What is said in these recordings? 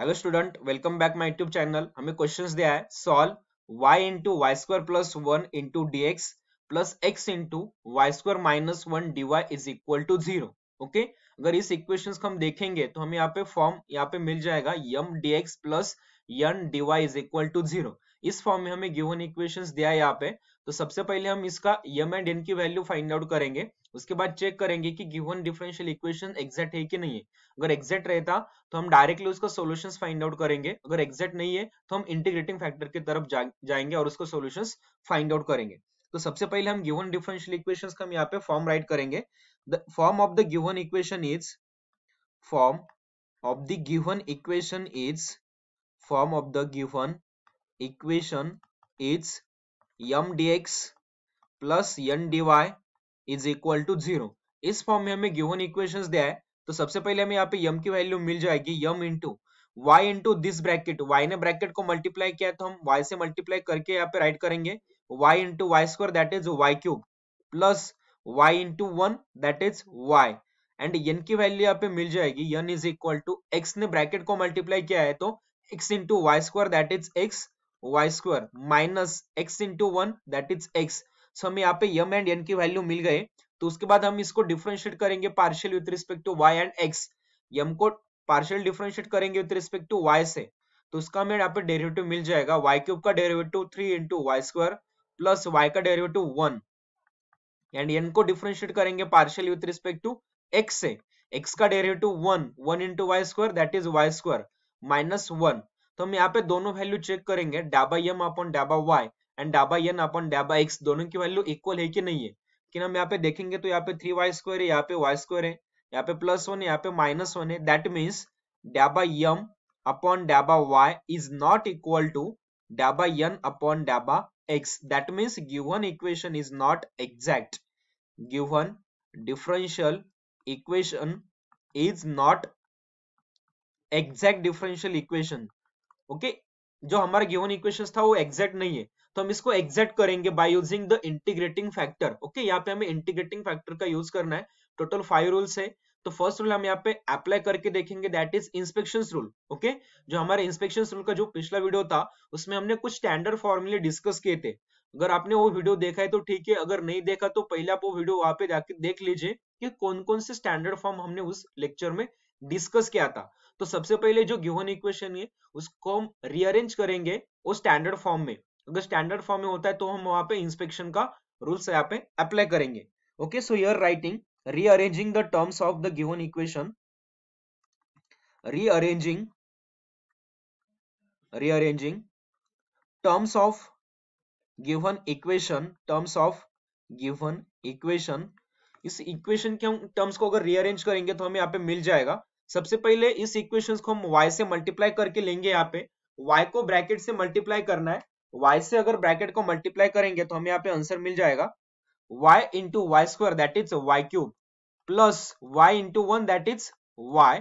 Hello student welcome back my YouTube channel हमें questions दिया है Solve y into y square plus 1 into dx plus x into y square minus 1 dy is equal to 0 okay? अगर इस equation को हम देखेंगे तो हमें यहाँ पे फॉर्म यहाँ पे मिल जाएगा M D X plus N D Y is equal to zero इस फॉर्म में हमें गिवन इक्वेशन दिया है यहाँ पे तो सबसे पहले हम इसका यम एंड एन की वैल्यू फाइंड आउट करेंगे उसके बाद चेक करेंगे कि गिवन डिफरेंशियल इक्वेशन एक्जैक्ट है कि नहीं है अगर एक्जैक्ट रहता तो हम डायरेक्टली उसका सोल्यूशन फाइंड आउट करेंगे अगर एग्जैक्ट नहीं है तो हम इंटीग्रेटिंग फैक्टर की तरफ जा, जाएंगे और उसका सोल्यूशन फाइंड आउट करेंगे तो सबसे पहले हम गिवन डिफरेंशियल इक्वेशंस का हम यहाँ पे फॉर्म राइट करेंगे the form of the given equation is form of the given equation is form of the given equation is m dx plus n dy is is equal to zero इस form में हमें given equations दिया है तो सबसे पहले हमें यहाँ पे यम की वैल्यू मिल जाएगी M into Y into this bracket Y ने ब्रैकेट को मल्टीप्लाई किया तो हम वाई से मल्टीप्लाई करके यहाँ पे राइट करेंगे Y into Y square that is Y cube plus y into one that is y and N की वैल्यू यहाँ पे मिल जाएगी N is equal to X ने ब्रैकेट को मल्टीप्लाई किया है तो x into Y square that is X Y square minus X into one that is X so हमें यहाँ पे यम एंड यन की वैल्यू मिल गए तो उसके बाद हम इसको डिफ्रेंशिएट करेंगे partial with respect to Y and X M को पार्शियल डिफ्रेंशिएट करेंगे विथ रिस्पेक्ट टू वाई से तो उसका हमें यहाँ पे डेरिवेटिव मिल जाएगा वाई क्यूब का derivative three into Y square plus Y का डेरिवेटिव वन एंड एन को डिफ्रेंशिएट करेंगे partial with respect to X से एक्स का derivative one one into Y square that is Y square minus one तो हम यहाँ पे दोनों वैल्यू चेक करेंगे डाबा एम अपॉन डाबा वाई एंड डाबा एन अपॉन डाबा एक्स दोनों की वैल्यू इक्वल है कि नहीं है कि हम यहाँ पे देखेंगे तो यहाँ पे थ्री वाई स्क्वायर है यहाँ पे वाई स्क्वायर है यहाँ पे प्लस वन यहाँ पे माइनस वन है दैट मीन्स डाबा यम अपॉन डाबा Y is not equal to डाबा एन अपॉन डाबा X that means given equation is not exact given differential equation is not exact differential equation okay जो हमारा given equation था वो exact नहीं है तो हम इसको एग्जैक्ट करेंगे by using the integrating factor okay यहाँ पे हमें इंटीग्रेटिंग फैक्टर का यूज करना है टोटल फाइव रूल्स है तो फर्स्ट रूल हम यहाँ पे अप्लाई करके देखेंगे that is inspection rule okay जो हमारे इंस्पेक्शन रूल का जो पिछला वीडियो था उसमें हमने कुछ स्टैंडर्ड फॉर्मुले डिस्कस किए थे अगर आपने वो वीडियो देखा है तो ठीक है अगर नहीं देखा तो पहले आप वो वीडियो वहां पे जाके देख लीजिए कि कौन कौन से स्टैंडर्ड फॉर्म हमने उस लेक्चर में डिस्कस किया था तो सबसे पहले जो गिवन इक्वेशन है उसको हम रीअरेंज करेंगे वो स्टैंडर्ड फॉर्म में अगर स्टैंडर्ड फॉर्म में होता है तो हम वहां पे इंस्पेक्शन का रूल्स यहाँ पे अप्लाई करेंगे okay so your writing rearranging the terms of the given equation rearranging rearranging terms of given equation terms of given equation इस इक्वेशन के हम टर्म्स को अगर रीअरेंज करेंगे तो हमें यहाँ पे मिल जाएगा सबसे पहले इस इक्वेशन को हम y से मल्टीप्लाई करके लेंगे यहाँ पे y को ब्रैकेट से मल्टीप्लाई करना है y से अगर ब्रैकेट को मल्टीप्लाई करेंगे तो हमें यहाँ पे आंसर मिल जाएगा y into Y square that is Y cube plus Y into one that is Y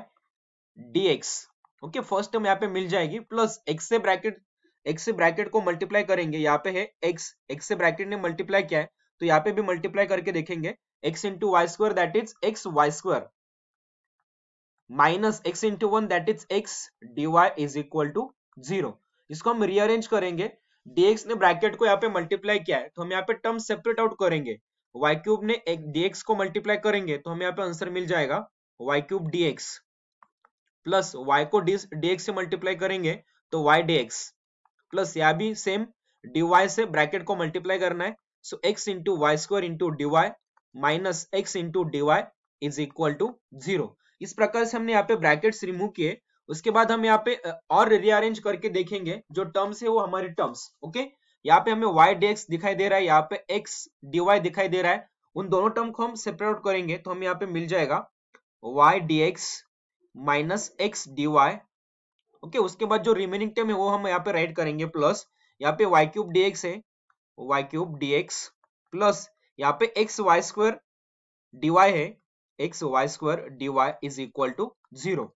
D X okay first term यहाँ पे मिल जाएगी प्लस x से ब्रैकेट एक्स से ब्रैकेट को मल्टीप्लाई करेंगे यहाँ पे है एक्स एक्स से ब्रैकेट ने मल्टीप्लाई किया है तो यहाँ पे भी मल्टीप्लाई करके देखेंगे X into Y square that is X Y square minus X into one that is x D Y is equal to zero इसको हम रीअरेंज करेंगे dx ने ब्रैकेट को यहाँ पे मल्टीप्लाई किया है तो हम यहाँ पे टर्म सेपरेट आउट करेंगे y क्यूब ने एक dx को मल्टीप्लाई करेंगे तो हमें यहाँ पे आंसर मिल जाएगा y cube dx plus y को dx से मल्टीप्लाई करेंगे तो y dx प्लस यह भी सेम डीवाई से ब्रैकेट को मल्टीप्लाई करना है so X into Y square into D Y minus X into D Y is equal to zero इस प्रकार से हमने यहाँ पे ब्रैकेट्स रिमूव किए उसके बाद हम यहाँ पे और रिअरेंज करके देखेंगे जो टर्म्स है वो हमारे टर्म्स ओके यहाँ पे हमें वाई डी दिखाई दे रहा है यहाँ पे एक्स डी दिखाई दे रहा है उन दोनों टर्म को हम सेपरेट करेंगे तो हमें यहाँ पे मिल जाएगा Y D X minus X D Y okay उसके बाद जो रिमेनिंग टर्म है वो हम यहाँ पे राइट करेंगे प्लस यहाँ पे वाई क्यूब डी एक्स है Y cube D X plus यहाँ पे X Y square D Y है X Y square D Y is equal to zero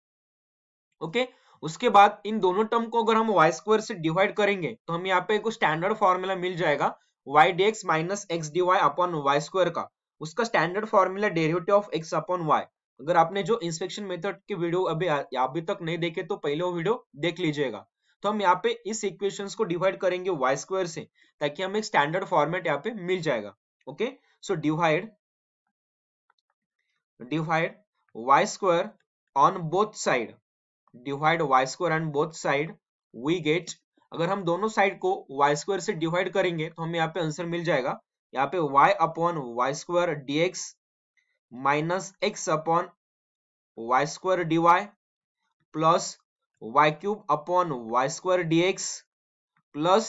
okay उसके बाद इन दोनों टर्म को अगर हम वाई स्क्वायर से डिवाइड करेंगे तो हम यहाँ पे कुछ स्टैंडर्ड फॉर्मूला मिल जाएगा Y D X minus X D Y upon Y square का उसका standard formula derivative of x upon Y अगर आपने जो इंस्पेक्शन मेथड के वीडियो अभी अभी तक नहीं देखे तो पहले वो वीडियो देख लीजिएगा तो हम यहाँ पे इस इक्वेशन को डिवाइड करेंगे वाई स्क्वायर से ताकि हमें एक स्टैंडर्ड फॉर्मेट यहाँ पे मिल जाएगा okay so divide divide Y square on both side divide Y square on both side we get अगर हम दोनों साइड को वाई स्क्वायर से डिवाइड करेंगे तो हमें यहाँ पे आंसर मिल जाएगा यहाँ पे Y upon Y square D X minus X upon Y square D Y plus Y cube upon Y square D X plus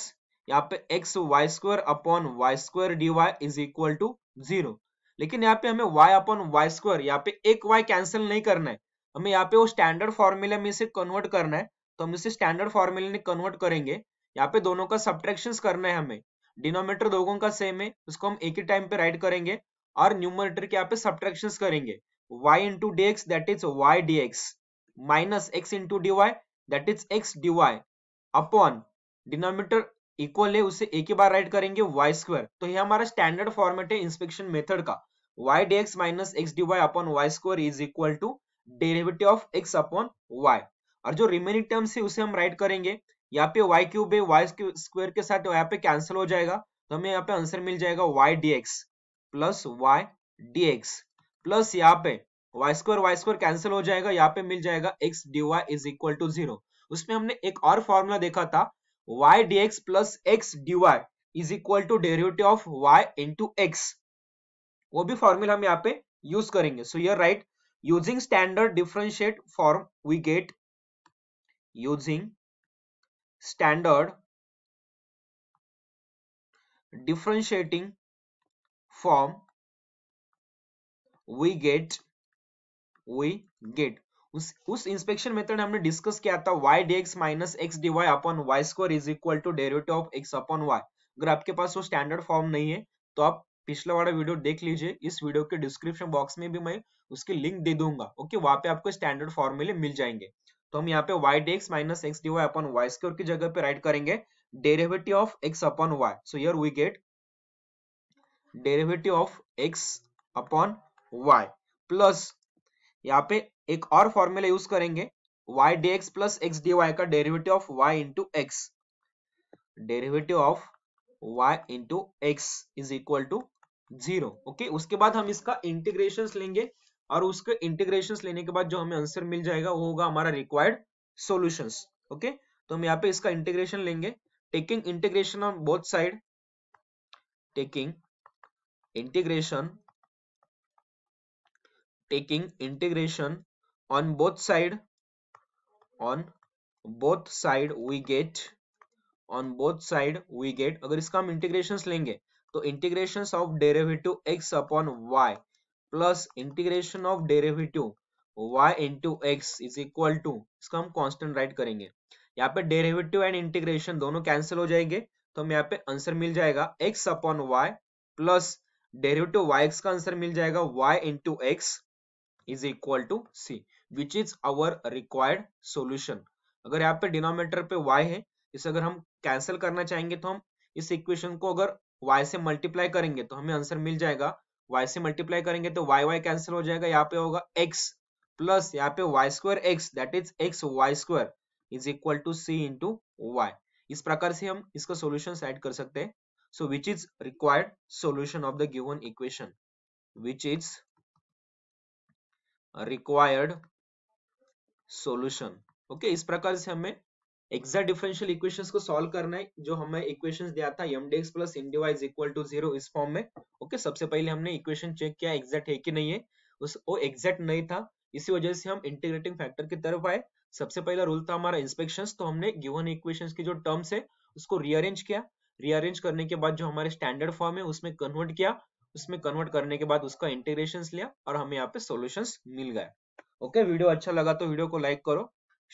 यहाँ पे X Y square upon Y square D Y is equal to zero लेकिन यहाँ पे हमें Y upon Y square यहाँ पे एक Y cancel नहीं करना है हमें यहाँ पे वो स्टैंडर्ड फॉर्मूले में इसे कन्वर्ट करना है तो हम इसे स्टैंडर्ड फॉर्मूले में कन्वर्ट करेंगे यहाँ पे दोनों का सब्ट्रैक्शन करना है हमें डिनोमीटर दोनों का सेम है उसको हम एक ही टाइम पे राइट करेंगे और न्यूमरेटर के यहाँ पे सब्ट्रैक्शन करेंगे y into dx that is y dx minus x into dy that is x dy upon denominator equal है उसे एक ही बार राइट करेंगे y square तो ये हमारा स्टैंडर्ड फॉर्मेट है इंस्पेक्शन मेथड का y dx minus x dy upon y square is equal to derivative of x upon y और जो रिमेनिंग टर्म्स है उसे हम राइट करेंगे यहाँ पे वाई क्यूब है y square के साथ यहाँ पे कैंसिल हो जाएगा तो हमें यहाँ पे आंसर मिल जाएगा Y D X plus Y D X plus यहाँ पे Y square Y square cancel हो जाएगा यहाँ पे मिल जाएगा X D Y is equal to zero उसमें हमने एक और फॉर्मूला देखा था Y D X plus x D Y is equal to derivative of Y into X वो भी फॉर्मूला हम यहाँ पे यूज करेंगे so your write using standard differentiate form we get using standard differentiating form we get we get उस उस inspection method ने हमने डिस्कस किया था y dx minus x dy upon y square is equal to derivative of x upon y अगर आपके पास वो standard form नहीं है तो आप पिछला वाला वीडियो देख लीजिए इस वीडियो के डिस्क्रिप्शन बॉक्स में भी मैं उसके लिंक दे दूंगा ओके वहां पे आपको स्टैंडर्ड फॉर्मूले मिल जाएंगे तो हम यहाँ पे y dx minus x dy upon y square की जगह पे राइट करेंगे derivative of x upon y so here we get derivative of x upon y plus यहाँ पे एक और फॉर्मूला यूज करेंगे y dx plus x D y का derivative of y into x derivative of y into x is equal to zero okay उसके बाद हम इसका इंटीग्रेशन लेंगे और उसके इंटीग्रेशन लेने के बाद जो हमें आंसर मिल जाएगा वो होगा हमारा रिक्वायर्ड सोल्यूशन ओके तो हम यहाँ पे इसका इंटीग्रेशन लेंगे taking integration on both side taking integration taking integration on both side on both side we get on both side we get अगर इसका हम integrations लेंगे तो integrations of derivative x upon y plus integration of derivative y into x is equal to इसका हम constant write करेंगे यहाँ पे डेरिवेटिव एंड इंटीग्रेशन दोनों कैंसिल हो जाएंगे तो हमें यहाँ पे आंसर मिल जाएगा x upon y plus derivative Y X का आंसर मिल जाएगा Y into x is equal to C which is our required solution अगर यहाँ पे डिनोमीटर पे y है इसे अगर हम कैंसिल करना चाहेंगे तो हम इस इक्वेशन को अगर y से मल्टीप्लाई करेंगे तो हमें आंसर मिल जाएगा y से मल्टीप्लाई करेंगे तो y y कैंसिल हो जाएगा यहाँ पे होगा x प्लस यहाँ पे Y square X that is X Y square is equal to C into Y इस प्रकार से हम इसका सोल्यूशन एड कर सकते हैं so which is required solution of the given equation which is required solution okay okay, इस प्रकार से हमें एग्जैक्ट डिफरेंशियल इक्वेशंस को सॉल्व करना है जो हमें इक्वेशंस दिया था mdx plus mdy is equal to zero इस फॉर्म में ओके okay, सबसे पहले हमने इक्वेशन चेक किया एग्जैक्ट है कि नहीं है उस वो एग्जैक्ट नहीं था इसी वजह से हम इंटीग्रेटिंग फैक्टर की तरफ आए सबसे पहला रूल था हमारा इंस्पेक्शन तो हमने गिवन इक्वेशन की जो टर्म्स है उसको रीअरेंज किया रीअरेंज करने के बाद जो हमारे स्टैंडर्ड फॉर्म है उसमें कन्वर्ट किया उसमें कन्वर्ट करने के बाद उसका इंटीग्रेशन लिया और हमें यहाँ पे सोल्यूशन मिल गए ओके okay, वीडियो अच्छा लगा तो वीडियो को लाइक करो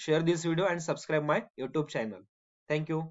share this video and subscribe my YouTube channel thank you